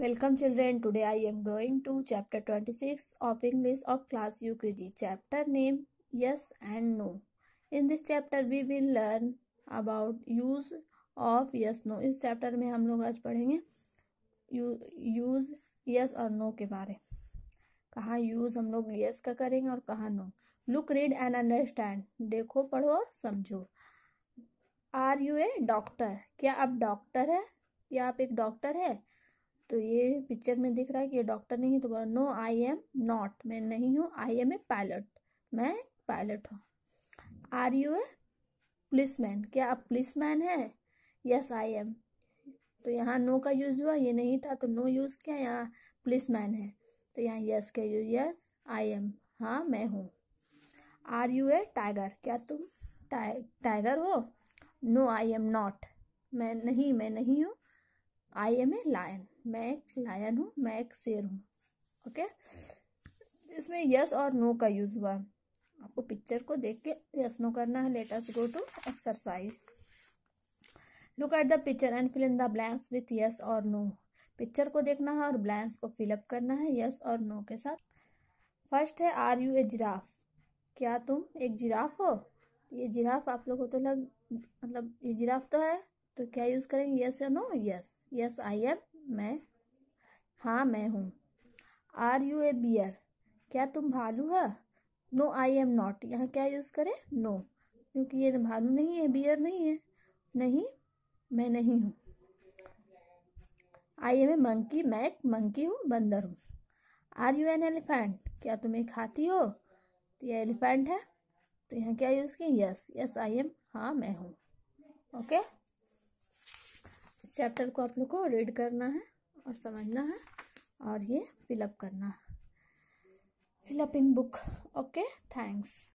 Welcome children today I am going to chapter twenty six of English of class U K G chapter name yes and no in this chapter we will learn about use of yes no इस चैप्टर में हम लोग आज पढ़ेंगे use yes और no के बारे कहाँ यूज हम लोग यस का करेंगे और कहाँ no look read and understand देखो पढ़ो और समझो आर यू ए डॉक्टर क्या आप डॉक्टर है या आप एक डॉक्टर है तो ये पिक्चर में दिख रहा है कि ये डॉक्टर नहीं है तो नो आई एम नॉट मैं नहीं हूँ आई एम ए पायलट मैं पायलट हूँ आर यू ए मैन क्या आप मैन है यस आई एम तो यहाँ नो का यूज हुआ ये नहीं था तो नो यूज क्या यहाँ मैन है तो यहाँ यस का यूज यस आई एम हाँ मैं हूँ आर यू ए टाइगर क्या तुम टाइगर हो नो आई एम नॉट मैं नहीं मैं नहीं हूँ आई एम ए लायन मैं एक लायन हूँ मैं एक शेर हूँ ओके इसमें यस और नो का यूज हुआ आपको पिक्चर को देख के यस नो करना है let us go to exercise look at the picture and fill in the blanks with yes और नो पिक्चर को देखना है और ब्लैंक्स को फिलअप करना है यस और नो के साथ फर्स्ट है आर यू ए जिराफ क्या तुम एक जिराफ हो ये जिराफ आप लोगों को तो लग मतलब ये जिराफ तो है तो क्या यूज करेंगे यस या no yes yes I am मैं हाँ मैं हूँ आर यू ए बियर क्या तुम भालू है नो आई एम नॉट यहाँ क्या यूज करें नो no. क्योंकि ये भालू नहीं है बियर नहीं है नहीं मैं नहीं हूँ आई एम ए मंकी मैं एक मंकी हूँ बंदर हूँ आर यू एन एलिफेंट क्या तुम एक हाथी हो तो ये एलिफेंट है तो यहाँ क्या यूज़ किए यस यस आई एम हाँ मैं हूँ ओके okay? चैप्टर को आप लोग को रीड करना है और समझना है और ये फिलअप करना है fill up in book okay thanks